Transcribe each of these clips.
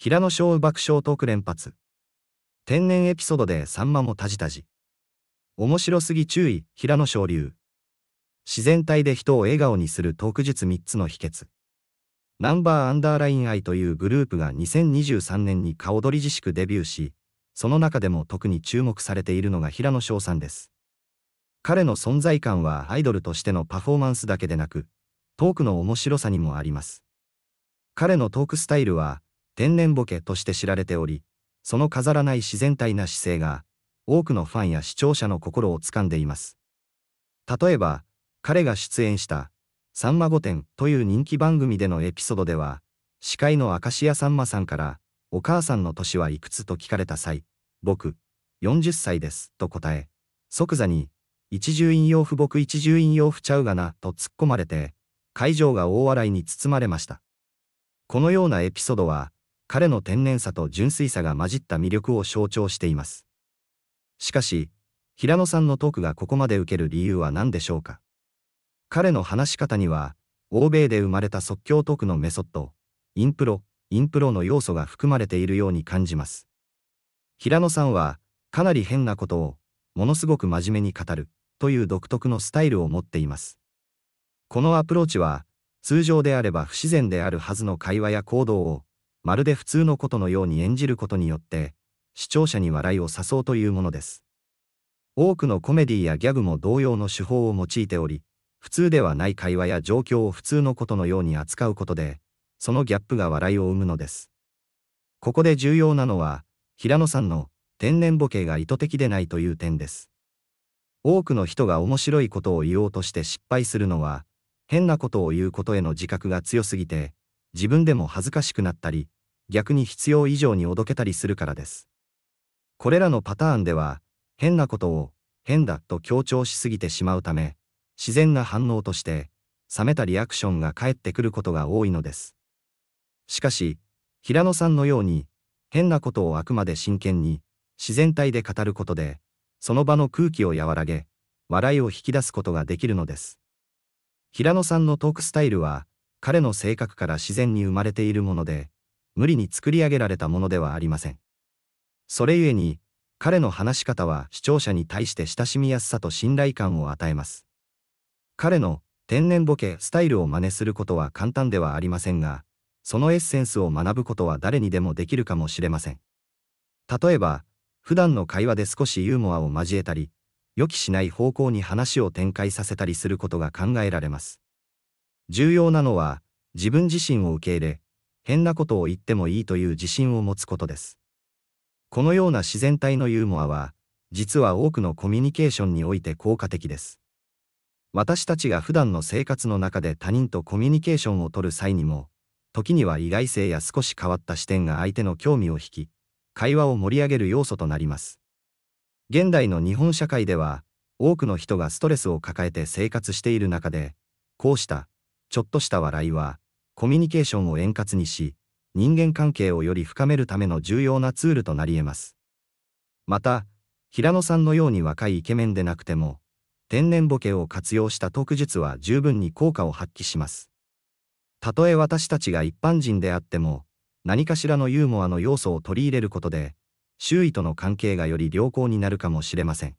平野翔爆笑トーク連発。天然エピソードでサンマもタジタジ。面白すぎ注意、平野翔流。自然体で人を笑顔にするトーク術3つの秘訣。ナンバーアンダーライン愛というグループが2023年に顔取り自粛デビューし、その中でも特に注目されているのが平野翔さんです。彼の存在感はアイドルとしてのパフォーマンスだけでなく、トークの面白さにもあります。彼のトークスタイルは、天然ボケとして知られており、その飾らない自然体な姿勢が、多くのファンや視聴者の心を掴んでいます。例えば、彼が出演した、さんま御殿という人気番組でのエピソードでは、司会の明石家さんまさんから、お母さんの年はいくつと聞かれた際、僕、40歳です、と答え、即座に、一重陰陽符僕一重陰陽符ちゃうがな、と突っ込まれて、会場が大笑いに包まれました。このようなエピソードは、彼の天然さと純粋さが混じった魅力を象徴しています。しかし、平野さんのトークがここまで受ける理由は何でしょうか彼の話し方には、欧米で生まれた即興トークのメソッド、インプロ、インプロの要素が含まれているように感じます。平野さんは、かなり変なことを、ものすごく真面目に語る、という独特のスタイルを持っています。このアプローチは、通常であれば不自然であるはずの会話や行動を、まるで普通のことのように演じることによって視聴者に笑いを誘うというものです多くのコメディやギャグも同様の手法を用いており普通ではない会話や状況を普通のことのように扱うことでそのギャップが笑いを生むのですここで重要なのは平野さんの天然ボケが意図的でないという点です多くの人が面白いことを言おうとして失敗するのは変なことを言うことへの自覚が強すぎて自分でも恥ずかしくなったり、逆に必要以上におどけたりするからです。これらのパターンでは、変なことを変だと強調しすぎてしまうため、自然な反応として、冷めたリアクションが返ってくることが多いのです。しかし、平野さんのように、変なことをあくまで真剣に、自然体で語ることで、その場の空気を和らげ、笑いを引き出すことができるのです。平野さんのトークスタイルは、彼の性格から自然に生まれているもので、無理に作り上げられたものではありません。それゆえに、彼の話し方は視聴者に対して親しみやすさと信頼感を与えます。彼の天然ボケスタイルを真似することは簡単ではありませんが、そのエッセンスを学ぶことは誰にでもできるかもしれません。例えば、普段の会話で少しユーモアを交えたり、予期しない方向に話を展開させたりすることが考えられます。重要なのは、自分自身を受け入れ、変なことを言ってもいいという自信を持つことです。このような自然体のユーモアは、実は多くのコミュニケーションにおいて効果的です。私たちが普段の生活の中で他人とコミュニケーションをとる際にも、時には意外性や少し変わった視点が相手の興味を引き、会話を盛り上げる要素となります。現代の日本社会では、多くの人がストレスを抱えて生活している中で、こうしたちょっとした笑いは、コミュニケーションを円滑にし、人間関係をより深めるための重要なツールとなり得ます。また、平野さんのように若いイケメンでなくても、天然ボケを活用した特術は十分に効果を発揮します。たとえ私たちが一般人であっても、何かしらのユーモアの要素を取り入れることで、周囲との関係がより良好になるかもしれません。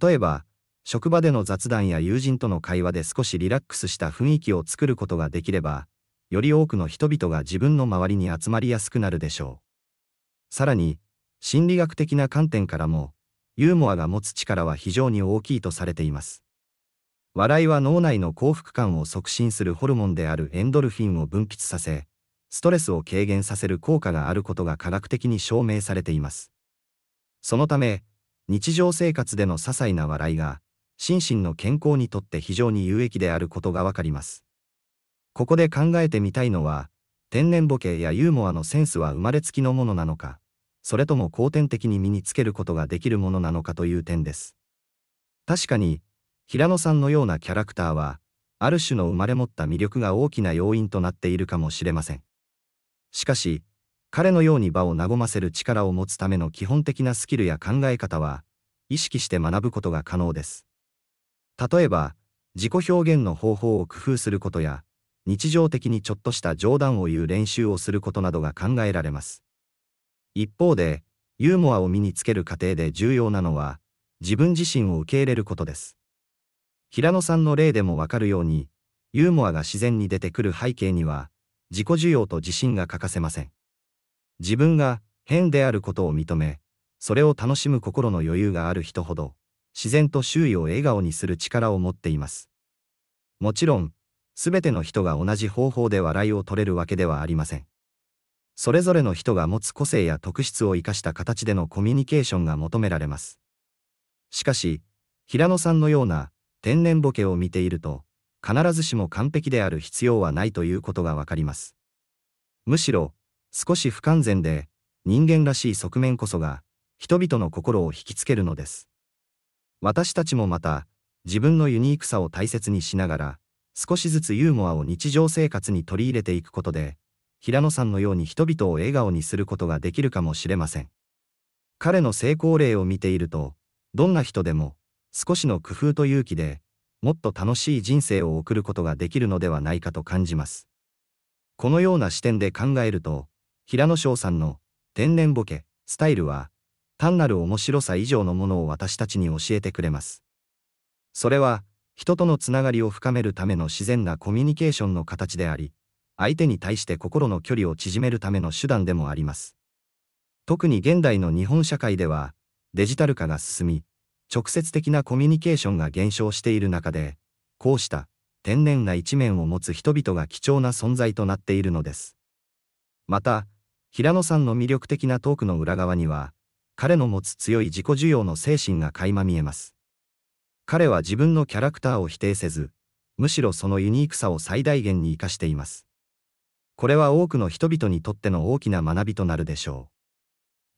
例えば、職場での雑談や友人との会話で少しリラックスした雰囲気を作ることができれば、より多くの人々が自分の周りに集まりやすくなるでしょう。さらに、心理学的な観点からも、ユーモアが持つ力は非常に大きいとされています。笑いは脳内の幸福感を促進するホルモンであるエンドルフィンを分泌させ、ストレスを軽減させる効果があることが科学的に証明されています。そのため、日常生活での些細な笑いが、心身の健康にとって非常に有益であることがわかります。ここで考えてみたいのは、天然ボケやユーモアのセンスは生まれつきのものなのか、それとも後天的に身につけることができるものなのかという点です。確かに、平野さんのようなキャラクターは、ある種の生まれ持った魅力が大きな要因となっているかもしれません。しかし、彼のように場を和ませる力を持つための基本的なスキルや考え方は、意識して学ぶことが可能です。例えば、自己表現の方法を工夫することや、日常的にちょっとした冗談を言う練習をすることなどが考えられます。一方で、ユーモアを身につける過程で重要なのは、自分自身を受け入れることです。平野さんの例でもわかるように、ユーモアが自然に出てくる背景には、自己需要と自信が欠かせません。自分が変であることを認め、それを楽しむ心の余裕がある人ほど、自然と周囲を笑顔にする力を持っています。もちろん、すべての人が同じ方法で笑いを取れるわけではありません。それぞれの人が持つ個性や特質を生かした形でのコミュニケーションが求められます。しかし、平野さんのような天然ボケを見ていると、必ずしも完璧である必要はないということがわかります。むしろ、少し不完全で、人間らしい側面こそが、人々の心を引きつけるのです。私たちもまた、自分のユニークさを大切にしながら、少しずつユーモアを日常生活に取り入れていくことで、平野さんのように人々を笑顔にすることができるかもしれません。彼の成功例を見ていると、どんな人でも、少しの工夫と勇気で、もっと楽しい人生を送ることができるのではないかと感じます。このような視点で考えると、平野翔さんの天然ボケ、スタイルは、単なる面白さ以上のものを私たちに教えてくれます。それは、人とのつながりを深めるための自然なコミュニケーションの形であり、相手に対して心の距離を縮めるための手段でもあります。特に現代の日本社会では、デジタル化が進み、直接的なコミュニケーションが減少している中で、こうした天然な一面を持つ人々が貴重な存在となっているのです。また、平野さんの魅力的なトークの裏側には、彼の持つ強い自己需要の精神が垣間見えます。彼は自分のキャラクターを否定せず、むしろそのユニークさを最大限に活かしています。これは多くの人々にとっての大きな学びとなるでしょ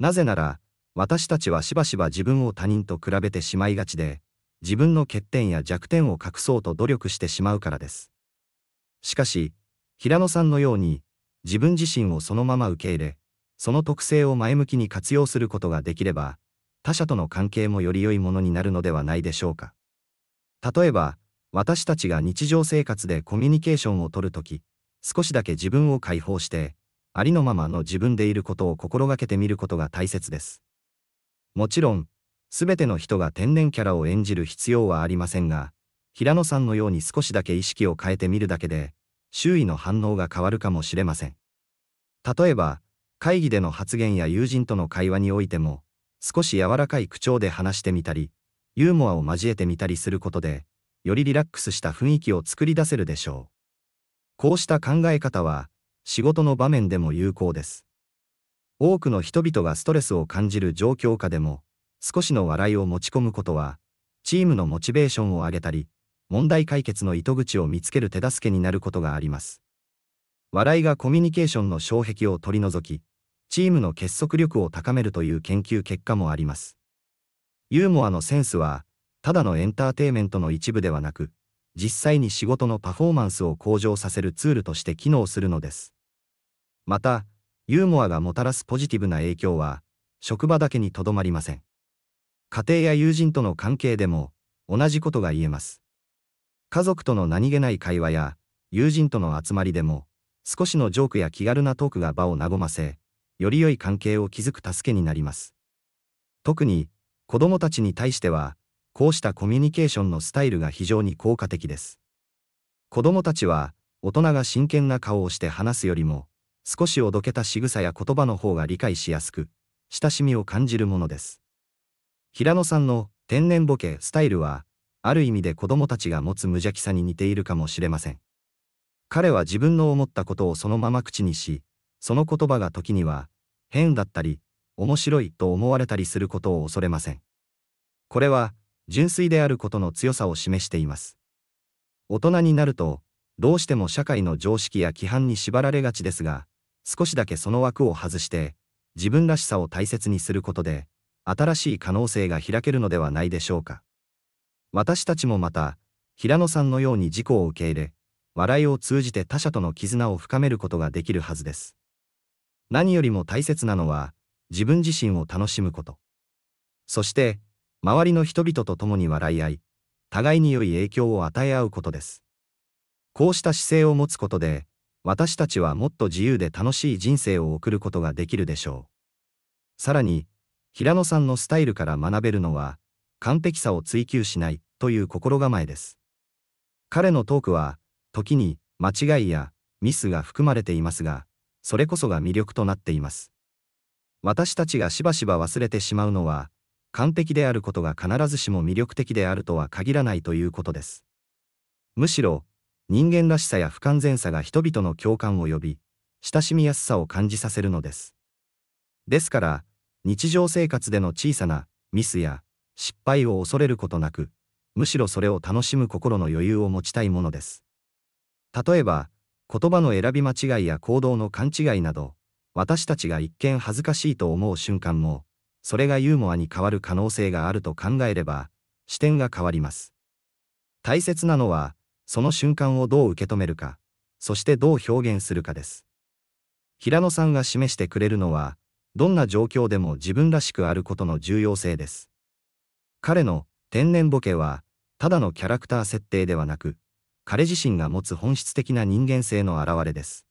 う。なぜなら、私たちはしばしば自分を他人と比べてしまいがちで、自分の欠点や弱点を隠そうと努力してしまうからです。しかし、平野さんのように、自分自身をそのまま受け入れ、その特性を前向きに活用することができれば、他者との関係もより良いものになるのではないでしょうか。例えば、私たちが日常生活でコミュニケーションをとるとき、少しだけ自分を解放して、ありのままの自分でいることを心がけてみることが大切です。もちろん、すべての人が天然キャラを演じる必要はありませんが、平野さんのように少しだけ意識を変えてみるだけで、周囲の反応が変わるかもしれません。例えば、会議での発言や友人との会話においても、少し柔らかい口調で話してみたり、ユーモアを交えてみたりすることで、よりリラックスした雰囲気を作り出せるでしょう。こうした考え方は、仕事の場面でも有効です。多くの人々がストレスを感じる状況下でも、少しの笑いを持ち込むことは、チームのモチベーションを上げたり、問題解決の糸口を見つける手助けになることがあります。笑いがコミュニケーションの障壁を取り除き、チームの結束力を高めるという研究結果もあります。ユーモアのセンスは、ただのエンターテイメントの一部ではなく、実際に仕事のパフォーマンスを向上させるツールとして機能するのです。また、ユーモアがもたらすポジティブな影響は、職場だけにとどまりません。家庭や友人との関係でも、同じことが言えます。家族との何気ない会話や、友人との集まりでも、少しのジョークや気軽なトークが場を和ませ、より良い関係を築く助けになります。特に、子供たちに対しては、こうしたコミュニケーションのスタイルが非常に効果的です。子供たちは、大人が真剣な顔をして話すよりも、少しおどけた仕草や言葉の方が理解しやすく、親しみを感じるものです。平野さんの天然ボケスタイルは、ある意味で子供たちが持つ無邪気さに似ているかもしれません。彼は自分の思ったことをそのまま口にし、その言葉が時には、変だったり、面白いと思われたりすることを恐れません。これは、純粋であることの強さを示しています。大人になると、どうしても社会の常識や規範に縛られがちですが、少しだけその枠を外して、自分らしさを大切にすることで、新しい可能性が開けるのではないでしょうか。私たちもまた、平野さんのように事故を受け入れ、笑いを通じて他者との絆を深めることができるはずです。何よりも大切なのは、自分自身を楽しむこと。そして、周りの人々と共に笑い合い、互いに良い影響を与え合うことです。こうした姿勢を持つことで、私たちはもっと自由で楽しい人生を送ることができるでしょう。さらに、平野さんのスタイルから学べるのは、完璧さを追求しないという心構えです。彼のトークは、時に間違いやミスが含まれていますが、それこそが魅力となっています。私たちがしばしば忘れてしまうのは、完璧であることが必ずしも魅力的であるとは限らないということです。むしろ、人間らしさや不完全さが人々の共感を呼び、親しみやすさを感じさせるのです。ですから、日常生活での小さなミスや失敗を恐れることなく、むしろそれを楽しむ心の余裕を持ちたいものです。例えば、言葉の選び間違いや行動の勘違いなど、私たちが一見恥ずかしいと思う瞬間も、それがユーモアに変わる可能性があると考えれば、視点が変わります。大切なのは、その瞬間をどう受け止めるか、そしてどう表現するかです。平野さんが示してくれるのは、どんな状況でも自分らしくあることの重要性です。彼の天然ボケは、ただのキャラクター設定ではなく、彼自身が持つ本質的な人間性の表れです。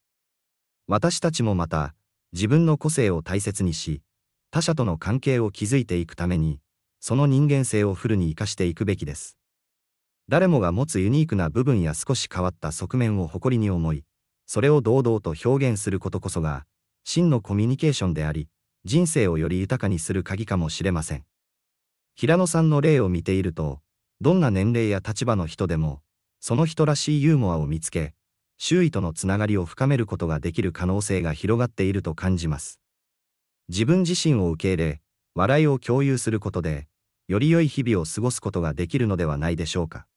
私たちもまた、自分の個性を大切にし、他者との関係を築いていくために、その人間性をフルに活かしていくべきです。誰もが持つユニークな部分や少し変わった側面を誇りに思い、それを堂々と表現することこそが、真のコミュニケーションであり、人生をより豊かにする鍵かもしれません。平野さんの例を見ていると、どんな年齢や立場の人でも、その人らしいユーモアを見つけ、周囲とのつながりを深めることができる可能性が広がっていると感じます。自分自身を受け入れ、笑いを共有することで、より良い日々を過ごすことができるのではないでしょうか。